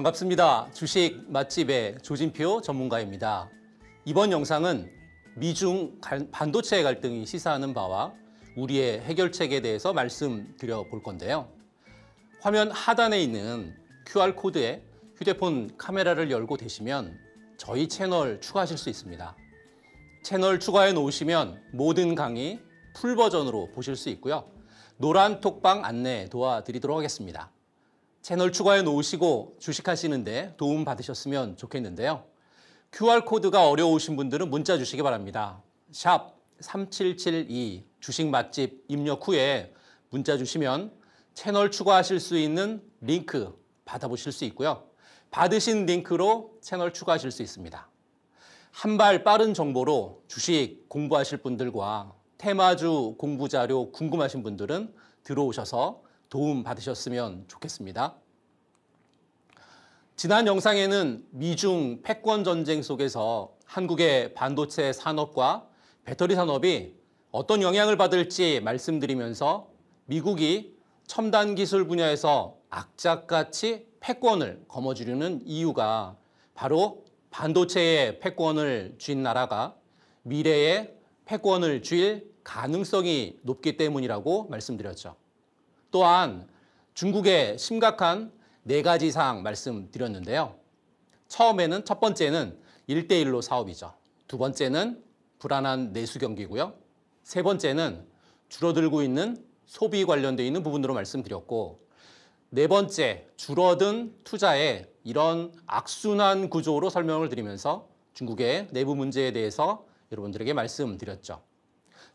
반갑습니다. 주식 맛집의 조진표 전문가입니다. 이번 영상은 미중 반도체 갈등이 시사하는 바와 우리의 해결책에 대해서 말씀드려 볼 건데요. 화면 하단에 있는 QR코드에 휴대폰 카메라를 열고 되시면 저희 채널 추가하실 수 있습니다. 채널 추가해 놓으시면 모든 강의 풀 버전으로 보실 수 있고요. 노란 톡방 안내 도와드리도록 하겠습니다. 채널 추가해 놓으시고 주식하시는데 도움 받으셨으면 좋겠는데요. QR코드가 어려우신 분들은 문자 주시기 바랍니다. 샵 3772 주식 맛집 입력 후에 문자 주시면 채널 추가하실 수 있는 링크 받아보실 수 있고요. 받으신 링크로 채널 추가하실 수 있습니다. 한 발 빠른 정보로 주식 공부하실 분들과 테마주 공부 자료 궁금하신 분들은 들어오셔서 도움 받으셨으면 좋겠습니다. 지난 영상에는 미중 패권 전쟁 속에서 한국의 반도체 산업과 배터리 산업이 어떤 영향을 받을지 말씀드리면서 미국이 첨단 기술 분야에서 악착같이 패권을 거머쥐려는 이유가 바로 반도체의 패권을 쥔 나라가 미래의 패권을 쥘 가능성이 높기 때문이라고 말씀드렸죠. 또한 중국의 심각한 네 가지 사항 말씀드렸는데요. 처음에는 첫 번째는 일대일로 사업이죠. 두 번째는 불안한 내수 경기고요. 세 번째는 줄어들고 있는 소비 관련되어 있는 부분으로 말씀드렸고 네 번째 줄어든 투자에 이런 악순환 구조로 설명을 드리면서 중국의 내부 문제에 대해서 여러분들에게 말씀드렸죠.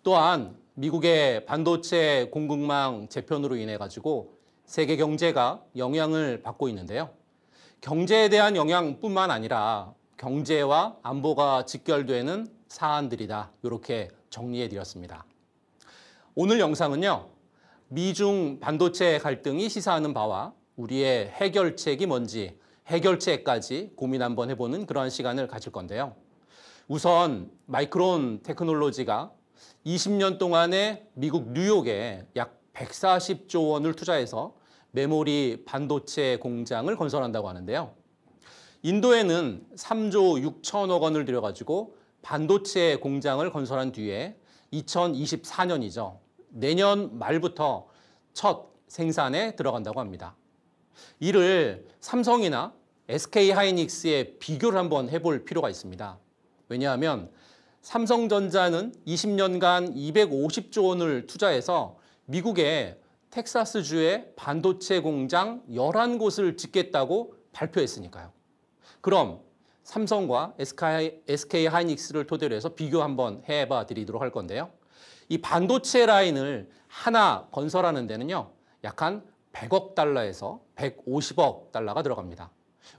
또한 미국의 반도체 공급망 재편으로 인해 가지고 세계 경제가 영향을 받고 있는데요. 경제에 대한 영향뿐만 아니라 경제와 안보가 직결되는 사안들이다. 이렇게 정리해 드렸습니다. 오늘 영상은요. 미중 반도체 갈등이 시사하는 바와 우리의 해결책이 뭔지 해결책까지 고민 한번 해보는 그러한 시간을 가질 건데요. 우선 마이크론 테크놀로지가 20년 동안에 미국 뉴욕에 약 140조 원을 투자해서 메모리 반도체 공장을 건설한다고 하는데요. 인도에는 3조 6천억 원을 들여가지고 반도체 공장을 건설한 뒤에 2024년이죠. 내년 말부터 첫 생산에 들어간다고 합니다. 이를 삼성이나 SK 하이닉스에 비교를 한번 해볼 필요가 있습니다. 왜냐하면 삼성전자는 20년간 250조 원을 투자해서 미국의 텍사스주의 반도체 공장 11곳을 짓겠다고 발표했으니까요. 그럼 삼성과 SK, 하이닉스를 토대로 해서 비교 한번 해봐 드리도록 할 건데요. 이 반도체 라인을 하나 건설하는 데는요. 약 한 100억 달러에서 150억 달러가 들어갑니다.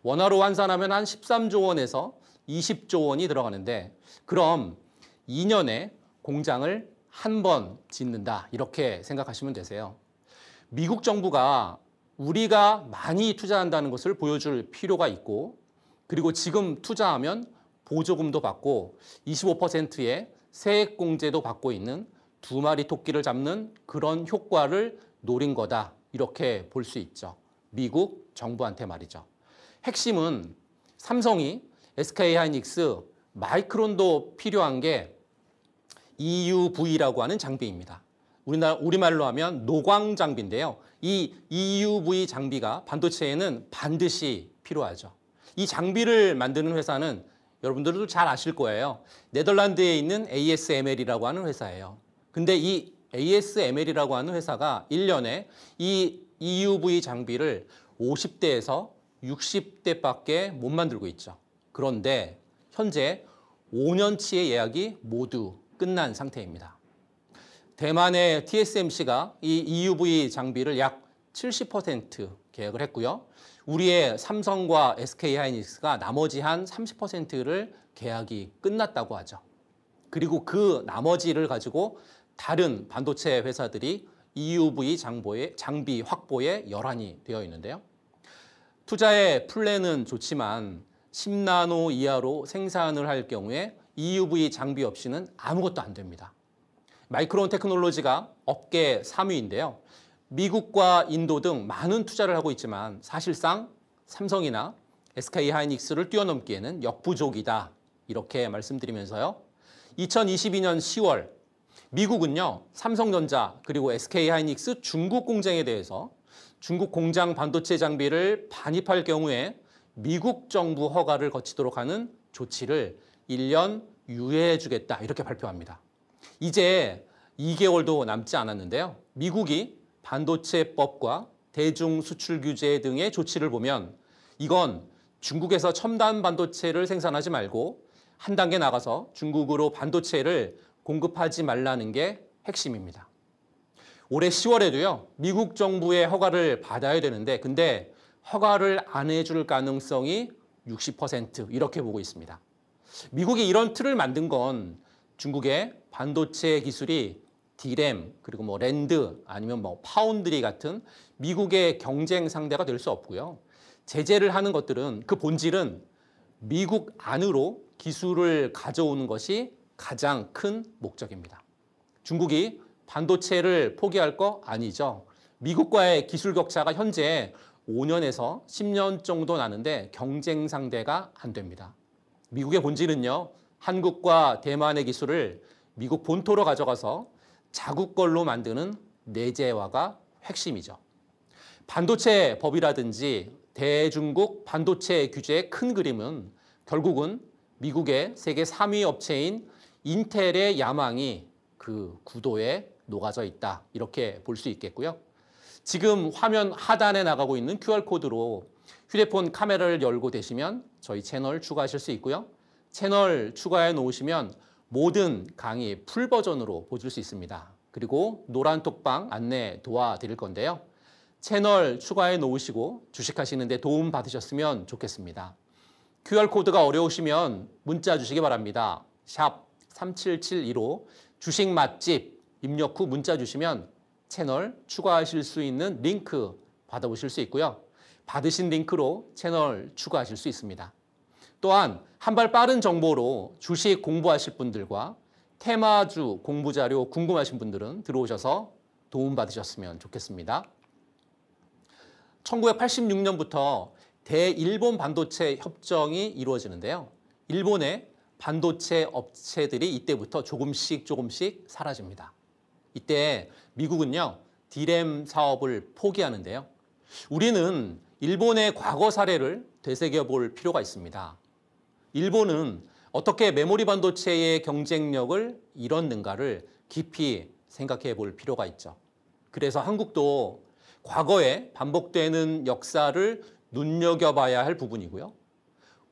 원화로 환산하면 한 13조 원에서 20조 원이 들어가는데 그럼 2년에 공장을 한 번 짓는다 이렇게 생각하시면 되세요. 미국 정부가 우리가 많이 투자한다는 것을 보여줄 필요가 있고 그리고 지금 투자하면 보조금도 받고 25%의 세액 공제도 받고 있는 두 마리 토끼를 잡는 그런 효과를 노린 거다 이렇게 볼 수 있죠. 미국 정부한테 말이죠. 핵심은 삼성이 SK하이닉스 마이크론도 필요한 게 EUV라고 하는 장비입니다. 우리나라 우리말로 하면 노광 장비인데요. 이 EUV 장비가 반도체에는 반드시 필요하죠. 이 장비를 만드는 회사는 여러분들도 잘 아실 거예요. 네덜란드에 있는 ASML이라고 하는 회사예요. 근데 이 ASML이라고 하는 회사가 1년에 이 EUV 장비를 50대에서 60대밖에 못 만들고 있죠. 그런데 현재 5년치의 예약이 모두 끝난 상태입니다. 대만의 TSMC가 이 EUV 장비를 약 70% 계약을 했고요. 우리의 삼성과 SK하이닉스가 나머지 한 30%를 계약이 끝났다고 하죠. 그리고 그 나머지를 가지고 다른 반도체 회사들이 EUV 장보에, 장비 확보에 열환이 되어 있는데요. 투자의 플랜은 좋지만 10나노 이하로 생산을 할 경우에 EUV 장비 없이는 아무것도 안 됩니다. 마이크론 테크놀로지가 업계 3위인데요. 미국과 인도 등 많은 투자를 하고 있지만 사실상 삼성이나 SK 하이닉스를 뛰어넘기에는 역부족이다. 이렇게 말씀드리면서요. 2022년 10월 미국은요. 삼성전자 그리고 SK 하이닉스 중국 공장에 대해서 중국 공장 반도체 장비를 반입할 경우에 미국 정부 허가를 거치도록 하는 조치를 1년 유예해 주겠다 이렇게 발표합니다. 이제 2개월도 남지 않았는데요. 미국이 반도체법과 대중 수출 규제 등의 조치를 보면 이건 중국에서 첨단 반도체를 생산하지 말고 한 단계 나가서 중국으로 반도체를 공급하지 말라는 게 핵심입니다. 올해 10월에도요. 미국 정부의 허가를 받아야 되는데 근데 허가를 안 해줄 가능성이 60% 이렇게 보고 있습니다. 미국이 이런 틀을 만든 건 중국의 반도체 기술이 디램 그리고 뭐 랜드 아니면 뭐 파운드리 같은 미국의 경쟁 상대가 될 수 없고요. 제재를 하는 것들은 그 본질은 미국 안으로 기술을 가져오는 것이 가장 큰 목적입니다. 중국이 반도체를 포기할 거 아니죠. 미국과의 기술 격차가 현재 5년에서 10년 정도 나는데 경쟁 상대가 안 됩니다. 미국의 본질은요. 한국과 대만의 기술을 미국 본토로 가져가서 자국 걸로 만드는 내재화가 핵심이죠. 반도체 법이라든지 대중국 반도체 규제의 큰 그림은 결국은 미국의 세계 3위 업체인 인텔의 야망이 그 구도에 녹아져 있다. 이렇게 볼 수 있겠고요. 지금 화면 하단에 나가고 있는 QR코드로 휴대폰 카메라를 열고 되시면 저희 채널 추가하실 수 있고요. 채널 추가해 놓으시면 모든 강의 풀 버전으로 보실 수 있습니다. 그리고 노란톡방 안내 도와드릴 건데요. 채널 추가해 놓으시고 주식하시는 데 도움 받으셨으면 좋겠습니다. QR코드가 어려우시면 문자 주시기 바랍니다. 샵 3772로 주식 맛집 입력 후 문자 주시면 채널 추가하실 수 있는 링크 받아보실 수 있고요. 받으신 링크로 채널 추가하실 수 있습니다. 또한 한발 빠른 정보로 주식 공부하실 분들과 테마주 공부 자료 궁금하신 분들은 들어오셔서 도움받으셨으면 좋겠습니다. 1986년부터 대일본 반도체 협정이 이루어지는데요. 일본의 반도체 업체들이 이때부터 조금씩 조금씩 사라집니다. 이때 미국은요 디램 사업을 포기하는데요. 우리는 일본의 과거 사례를 되새겨 볼 필요가 있습니다. 일본은 어떻게 메모리 반도체의 경쟁력을 잃었는가를 깊이 생각해 볼 필요가 있죠. 그래서 한국도 과거에 반복되는 역사를 눈여겨봐야 할 부분이고요.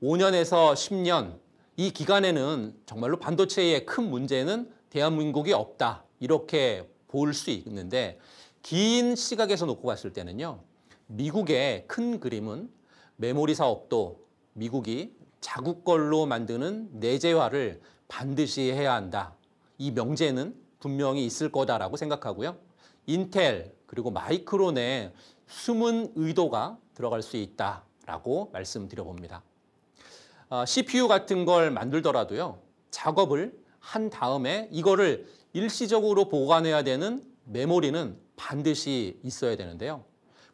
5년에서 10년 이 기간에는 정말로 반도체의 큰 문제는 대한민국이 없다 이렇게 볼 수 있는데 긴 시각에서 놓고 봤을 때는요. 미국의 큰 그림은 메모리 사업도 미국이 자국 걸로 만드는 내재화를 반드시 해야 한다. 이 명제는 분명히 있을 거다라고 생각하고요. 인텔 그리고 마이크론의 숨은 의도가 들어갈 수 있다라고 말씀드려 봅니다. CPU 아, 같은 걸 만들더라도요. 작업을 한 다음에 이거를 일시적으로 보관해야 되는 메모리는 반드시 있어야 되는데요.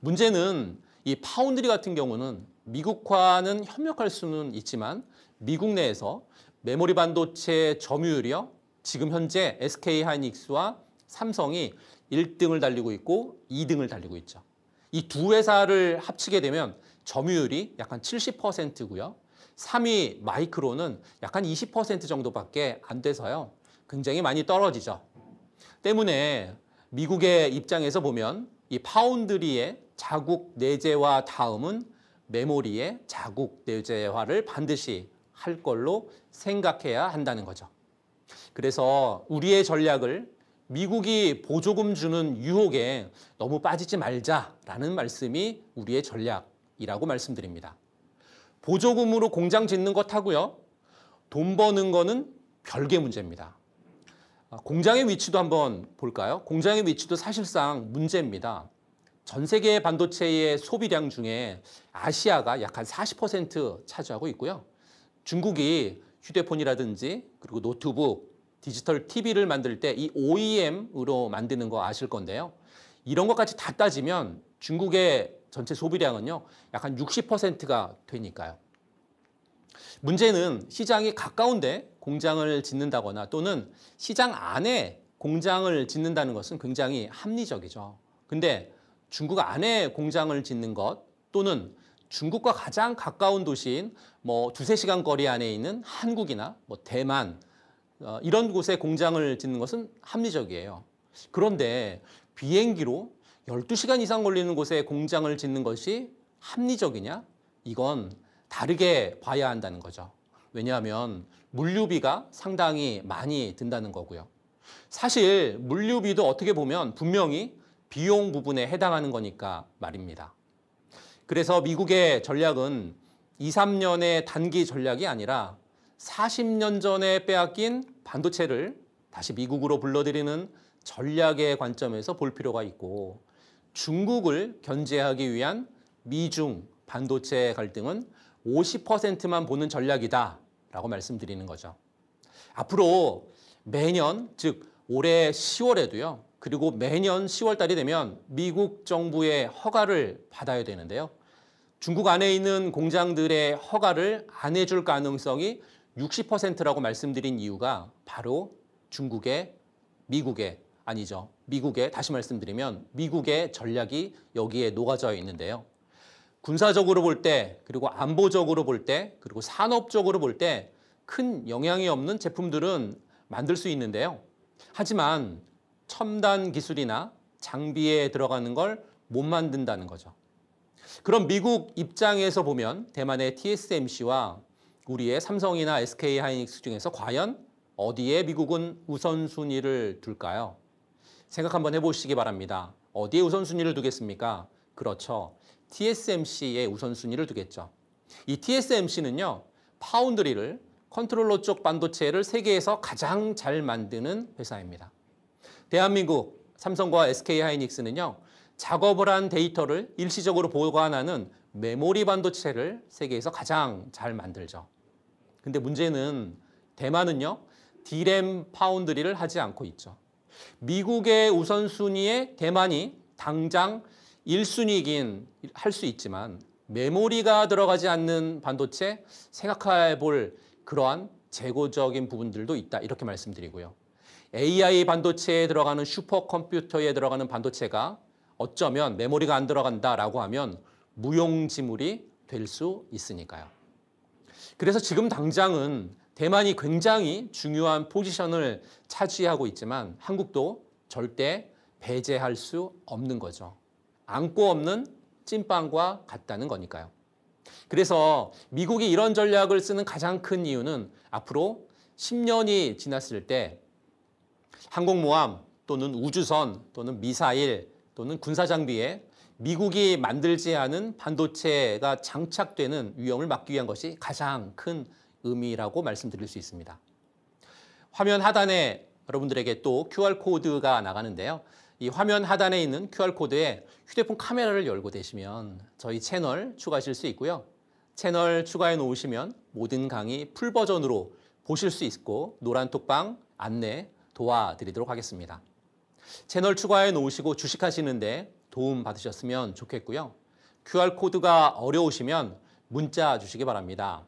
문제는 이 파운드리 같은 경우는 미국과는 협력할 수는 있지만 미국 내에서 메모리 반도체 점유율이요. 지금 현재 SK 하이닉스와 삼성이 1등을 달리고 있고 2등을 달리고 있죠. 이 두 회사를 합치게 되면 점유율이 약간 70%고요. 3위 마이크론은 약간 20% 정도밖에 안 돼서요. 굉장히 많이 떨어지죠. 때문에 미국의 입장에서 보면 이 파운드리의 자국 내재화 다음은 메모리의 자국 내재화를 반드시 할 걸로 생각해야 한다는 거죠. 그래서 우리의 전략을 미국이 보조금 주는 유혹에 너무 빠지지 말자라는 말씀이 우리의 전략이라고 말씀드립니다. 보조금으로 공장 짓는 것 하고요. 돈 버는 거는 별개 문제입니다. 아, 공장의 위치도 한번 볼까요? 공장의 위치도 사실상 문제입니다. 전 세계 반도체의 소비량 중에 아시아가 약 한 40% 차지하고 있고요. 중국이 휴대폰이라든지 그리고 노트북, 디지털 TV를 만들 때 이 OEM으로 만드는 거 아실 건데요. 이런 것까지 다 따지면 중국의 전체 소비량은요, 약한 60%가 되니까요. 문제는 시장이 가까운데 공장을 짓는다거나 또는 시장 안에 공장을 짓는다는 것은 굉장히 합리적이죠. 근데 중국 안에 공장을 짓는 것 또는 중국과 가장 가까운 도시인 뭐 두세 시간 거리 안에 있는 한국이나 뭐 대만 어, 이런 곳에 공장을 짓는 것은 합리적이에요. 그런데 비행기로 1 2 시간 이상 걸리는 곳에 공장을 짓는 것이 합리적이냐? 이건 다르게 봐야 한다는 거죠. 왜냐하면 물류비가 상당히 많이 든다는 거고요. 사실 물류비도 어떻게 보면 분명히 비용 부분에 해당하는 거니까 말입니다. 그래서 미국의 전략은 2, 3년의 단기 전략이 아니라 40년 전에 빼앗긴 반도체를 다시 미국으로 불러들이는 전략의 관점에서 볼 필요가 있고 중국을 견제하기 위한 미중 반도체 갈등은 50%만 보는 전략이다 라고 말씀드리는 거죠. 앞으로 매년 즉 올해 10월에도요. 그리고 매년 10월달이 되면 미국 정부의 허가를 받아야 되는데요. 중국 안에 있는 공장들의 허가를 안 해줄 가능성이 60%라고 말씀드린 이유가 바로 중국의 미국의 아니죠. 미국의 다시 말씀드리면 미국의 전략이 여기에 녹아져 있는데요. 군사적으로 볼 때, 그리고 안보적으로 볼 때, 그리고 산업적으로 볼 때 큰 영향이 없는 제품들은 만들 수 있는데요. 하지만 첨단 기술이나 장비에 들어가는 걸 못 만든다는 거죠. 그럼 미국 입장에서 보면 대만의 TSMC와 우리의 삼성이나 SK 하이닉스 중에서 과연 어디에 미국은 우선순위를 둘까요? 생각 한번 해보시기 바랍니다. 어디에 우선순위를 두겠습니까? 그렇죠. t s m c 에 우선순위를 두겠죠. 이 TSMC는요. 파운드리를 컨트롤러 쪽 반도체를 세계에서 가장 잘 만드는 회사입니다. 대한민국 삼성과 SK하이닉스는요. 작업을 한 데이터를 일시적으로 보관하는 메모리 반도체를 세계에서 가장 잘 만들죠. 근데 문제는 대만은요. 디램 파운드리를 하지 않고 있죠. 미국의 우선순위에 대만이 당장 1순위긴 이할수 있지만 메모리가 들어가지 않는 반도체 생각해 볼 그러한 재고적인 부분들도 있다. 이렇게 말씀드리고요. AI 반도체에 들어가는 슈퍼컴퓨터에 들어가는 반도체가 어쩌면 메모리가 안 들어간다라고 하면 무용지물이 될 수 있으니까요. 그래서 지금 당장은 대만이 굉장히 중요한 포지션을 차지하고 있지만 한국도 절대 배제할 수 없는 거죠. 안고 없는 찐빵과 같다는 거니까요. 그래서 미국이 이런 전략을 쓰는 가장 큰 이유는 앞으로 10년이 지났을 때 항공모함 또는 우주선 또는 미사일 또는 군사장비에 미국이 만들지 않은 반도체가 장착되는 위험을 막기 위한 것이 가장 큰 의미라고 말씀드릴 수 있습니다. 화면 하단에 여러분들에게 또 QR코드가 나가는데요. 이 화면 하단에 있는 QR코드에 휴대폰 카메라를 열고 되시면 저희 채널 추가하실 수 있고요. 채널 추가해 놓으시면 모든 강의 풀버전으로 보실 수 있고 노란톡방 안내 도와드리도록 하겠습니다. 채널 추가해 놓으시고 주식하시는데 도움 받으셨으면 좋겠고요. QR코드가 어려우시면 문자 주시기 바랍니다.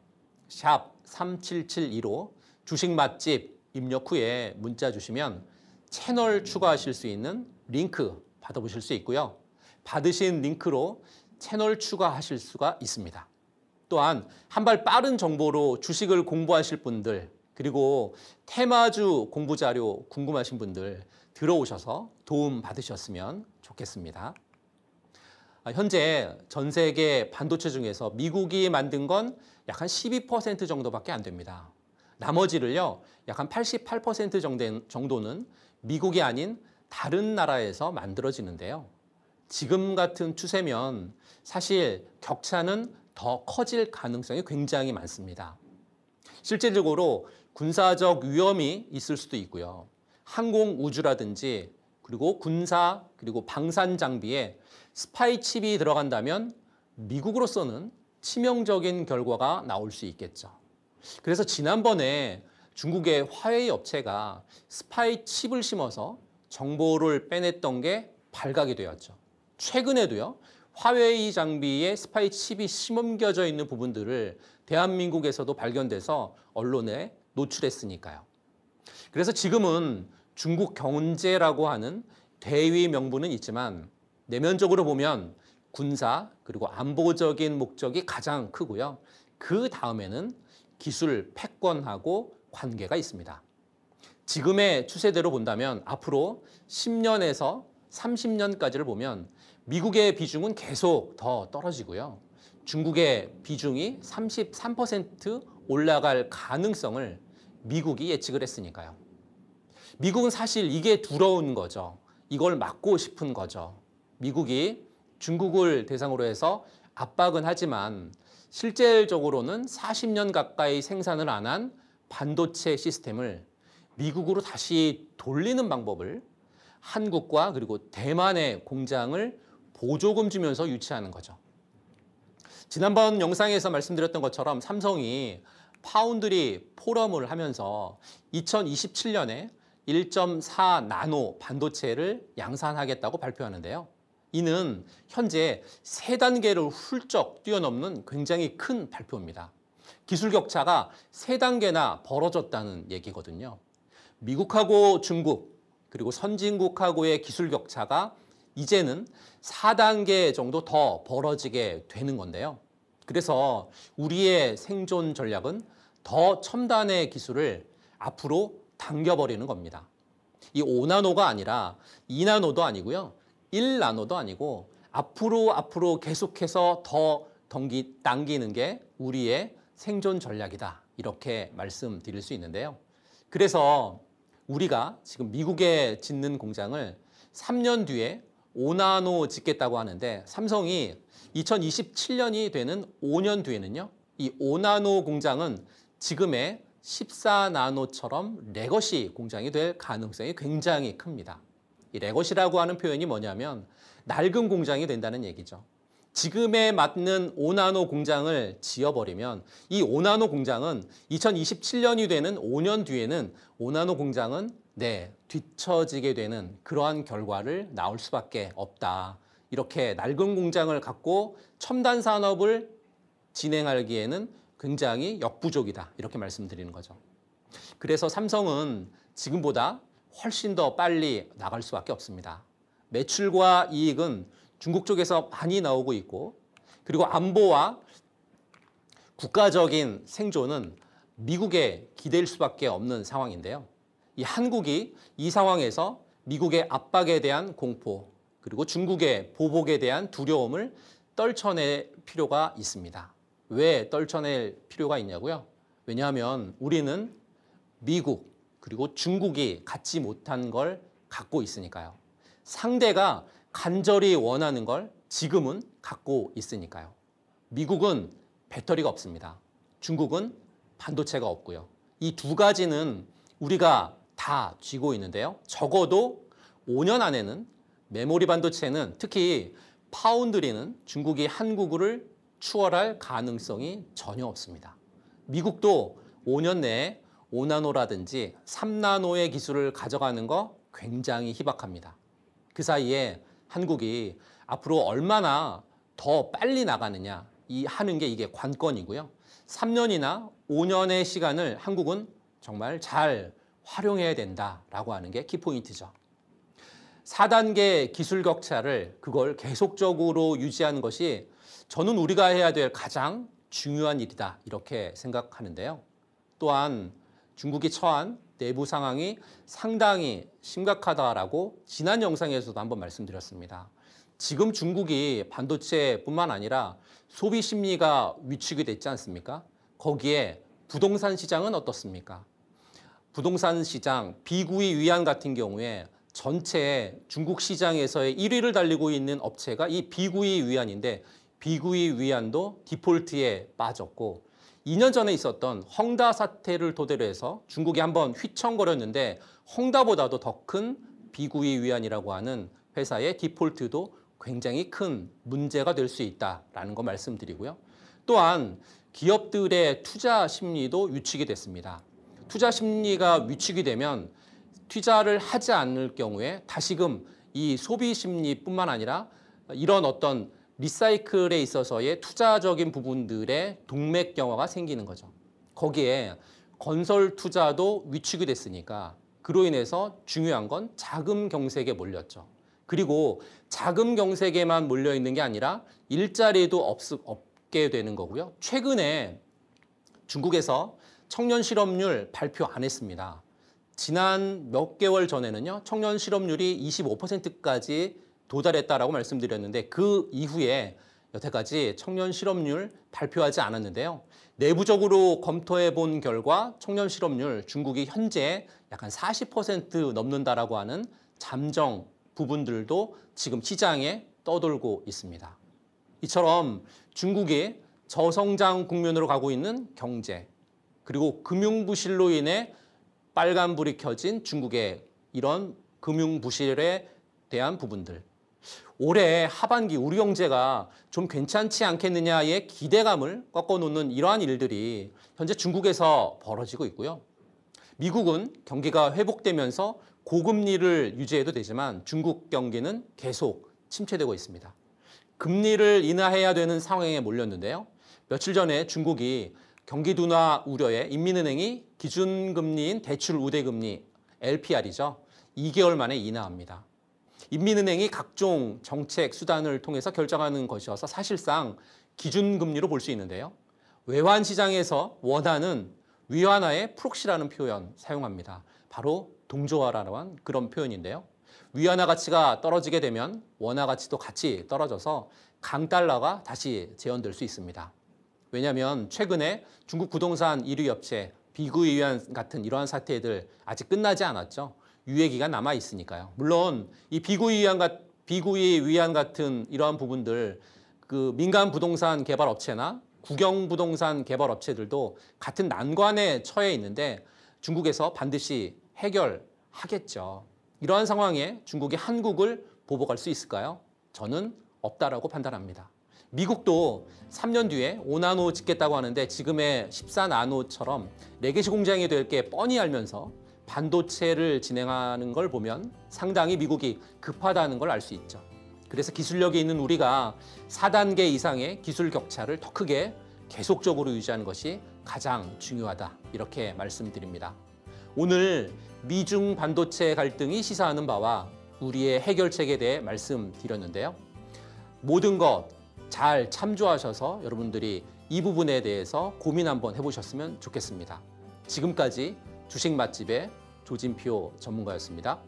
샵 3772로 주식 맛집 입력 후에 문자 주시면 채널 추가하실 수 있는 링크 받아보실 수 있고요. 받으신 링크로 채널 추가하실 수가 있습니다. 또한 한발 빠른 정보로 주식을 공부하실 분들 그리고 테마주 공부 자료 궁금하신 분들 들어오셔서 도움 받으셨으면 좋겠습니다. 아, 현재 전 세계 반도체 중에서 미국이 만든 건 약한12% 정도밖에 안 됩니다. 나머지를요, 약 한 88% 정도는 미국이 아닌 다른 나라에서 만들어지는데요. 지금 같은 추세면 사실 격차는 더 커질 가능성이 굉장히 많습니다. 실질적으로 군사적 위험이 있을 수도 있고요. 항공 우주라든지 그리고 군사 그리고 방산 장비에 스파이 칩이 들어간다면 미국으로서는 치명적인 결과가 나올 수 있겠죠. 그래서 지난번에 중국의 화웨이 업체가 스파이 칩을 심어서 정보를 빼냈던 게 발각이 되었죠. 최근에도요. 화웨이 장비에 스파이 칩이 심겨져 있는 부분들을 대한민국에서도 발견돼서 언론에 노출했으니까요. 그래서 지금은 중국 경제라고 하는 대위 명분은 있지만 내면적으로 보면 군사 그리고 안보적인 목적이 가장 크고요. 그 다음에는 기술 패권하고 관계가 있습니다. 지금의 추세대로 본다면 앞으로 10년에서 30년까지를 보면 미국의 비중은 계속 더 떨어지고요. 중국의 비중이 33% 올라갈 가능성을 미국이 예측을 했으니까요. 미국은 사실 이게 두려운 거죠. 이걸 막고 싶은 거죠. 미국이 중국을 대상으로 해서 압박은 하지만 실질적으로는 40년 가까이 생산을 안 한 반도체 시스템을 미국으로 다시 돌리는 방법을 한국과 그리고 대만의 공장을 보조금 주면서 유치하는 거죠. 지난번 영상에서 말씀드렸던 것처럼 삼성이 파운드리 포럼을 하면서 2027년에 1.4 나노 반도체를 양산하겠다고 발표하는데요. 이는 현재 세 단계를 훌쩍 뛰어넘는 굉장히 큰 발표입니다. 기술 격차가 세 단계나 벌어졌다는 얘기거든요. 미국하고 중국 그리고 선진국하고의 기술 격차가 이제는 4단계 정도 더 벌어지게 되는 건데요. 그래서 우리의 생존 전략은 더 첨단의 기술을 앞으로 당겨버리는 겁니다. 이 5나노가 아니라 2나노도 아니고요. 1나노도 아니고 앞으로 앞으로 계속해서 더 덩기, 당기는 게 우리의 생존 전략이다. 이렇게 말씀드릴 수 있는데요. 그래서 우리가 지금 미국에 짓는 공장을 3년 뒤에 5나노 짓겠다고 하는데 삼성이 2027년이 되는 5년 뒤에는요. 이 5나노 공장은 지금의 14나노처럼 레거시 공장이 될 가능성이 굉장히 큽니다. 이레것시라고 하는 표현이 뭐냐면 낡은 공장이 된다는 얘기죠. 지금에 맞는 5나노 공장을 지어버리면 이 5나노 공장은 2027년이 되는 5년 뒤에는 5나노 공장은 네, 뒤처지게 되는 그러한 결과를 나올 수밖에 없다. 이렇게 낡은 공장을 갖고 첨단 산업을 진행하기에는 굉장히 역부족이다. 이렇게 말씀드리는 거죠. 그래서 삼성은 지금보다 훨씬 더 빨리 나갈 수밖에 없습니다. 매출과 이익은 중국 쪽에서 많이 나오고 있고 그리고 안보와 국가적인 생존은 미국에 기댈 수밖에 없는 상황인데요. 이 한국이 이 상황에서 미국의 압박에 대한 공포 그리고 중국의 보복에 대한 두려움을 떨쳐낼 필요가 있습니다. 왜 떨쳐낼 필요가 있냐고요? 왜냐하면 우리는 미국 그리고 중국이 갖지 못한 걸 갖고 있으니까요. 상대가 간절히 원하는 걸 지금은 갖고 있으니까요. 미국은 배터리가 없습니다. 중국은 반도체가 없고요. 이 두 가지는 우리가 다 쥐고 있는데요. 적어도 5년 안에는 메모리 반도체는 특히 파운드리는 중국이 한국을 추월할 가능성이 전혀 없습니다. 미국도 5년 내에 5나노라든지 3나노의 기술을 가져가는 거 굉장히 희박합니다. 그 사이에 한국이 앞으로 얼마나 더 빨리 나가느냐 이 하는 게 이게 관건이고요. 3년이나 5년의 시간을 한국은 정말 잘 활용해야 된다라고 하는 게 키포인트죠. 4단계 기술 격차를 그걸 계속적으로 유지하는 것이 저는 우리가 해야 될 가장 중요한 일이다 이렇게 생각하는데요. 또한 중국이 처한 내부 상황이 상당히 심각하다라고 지난 영상에서도 한번 말씀드렸습니다. 지금 중국이 반도체뿐만 아니라 소비 심리가 위축이 됐지 않습니까? 거기에 부동산 시장은 어떻습니까? 부동산 시장 비구이 위안 같은 경우에 전체 중국 시장에서의 1위를 달리고 있는 업체가 이 비구이 위안인데 비구이 위안도 디폴트에 빠졌고 2년 전에 있었던 헝다 사태를 토대로 해서 중국이 한번 휘청거렸는데 헝다보다도 더 큰 비구이 위안이라고 하는 회사의 디폴트도 굉장히 큰 문제가 될 수 있다라는 거 말씀드리고요. 또한 기업들의 투자 심리도 위축이 됐습니다. 투자 심리가 위축이 되면 투자를 하지 않을 경우에 다시금 이 소비 심리뿐만 아니라 이런 어떤 리사이클에 있어서의 투자적인 부분들의 동맥 경화가 생기는 거죠. 거기에 건설 투자도 위축이 됐으니까 그로 인해서 중요한 건 자금 경색에 몰렸죠. 그리고 자금 경색에만 몰려 있는 게 아니라 일자리도 없, 없게 되는 거고요. 최근에 중국에서 청년 실업률 발표 안 했습니다. 지난 몇 개월 전에는요. 청년 실업률이 25%까지 도달했다라고 말씀드렸는데 그 이후에 여태까지 청년 실업률 발표하지 않았는데요. 내부적으로 검토해 본 결과 청년 실업률 중국이 현재 약한40% 넘는다라고 하는 잠정 부분들도 지금 시장에 떠돌고 있습니다. 이처럼 중국이 저성장 국면으로 가고 있는 경제 그리고 금융 부실로 인해 빨간불이 켜진 중국의 이런 금융 부실에 대한 부분들 올해 하반기 우리 경제가 좀 괜찮지 않겠느냐의 기대감을 꺾어놓는 이러한 일들이 현재 중국에서 벌어지고 있고요. 미국은 경기가 회복되면서 고금리를 유지해도 되지만 중국 경기는 계속 침체되고 있습니다. 금리를 인하해야 되는 상황에 몰렸는데요. 며칠 전에 중국이 경기 둔화 우려에 인민은행이 기준금리인 대출 우대금리 LPR이죠. 2개월 만에 인하합니다. 인민은행이 각종 정책 수단을 통해서 결정하는 것이어서 사실상 기준금리로 볼 수 있는데요. 외환시장에서 원하는 위안화의 프록시라는 표현 사용합니다. 바로 동조화라는 그런 표현인데요. 위안화 가치가 떨어지게 되면 원화 가치도 같이 떨어져서 강달러가 다시 재현될 수 있습니다. 왜냐하면 최근에 중국 부동산 1위 업체 비구의안 같은 이러한 사태들 아직 끝나지 않았죠. 유예기간 남아 있으니까요. 물론 이 비구이 위안, 같, 비구이 위안 같은 이러한 부분들 그 민간 부동산 개발 업체나 국영 부동산 개발 업체들도 같은 난관에 처해 있는데 중국에서 반드시 해결하겠죠. 이러한 상황에 중국이 한국을 보복할 수 있을까요? 저는 없다라고 판단합니다. 미국도 3년 뒤에 5나노 짓겠다고 하는데 지금의 14나노처럼 4개시 공장이 될 게 뻔히 알면서 반도체를 진행하는 걸 보면 상당히 미국이 급하다는 걸 알 수 있죠. 그래서 기술력이 있는 우리가 4단계 이상의 기술 격차를 더 크게 계속적으로 유지하는 것이 가장 중요하다 이렇게 말씀드립니다. 오늘 미중 반도체 갈등이 시사하는 바와 우리의 해결책에 대해 말씀드렸는데요. 모든 것 잘 참조하셔서 여러분들이 이 부분에 대해서 고민 한번 해보셨으면 좋겠습니다. 지금까지 주식 맛집의 조진표 전문가였습니다.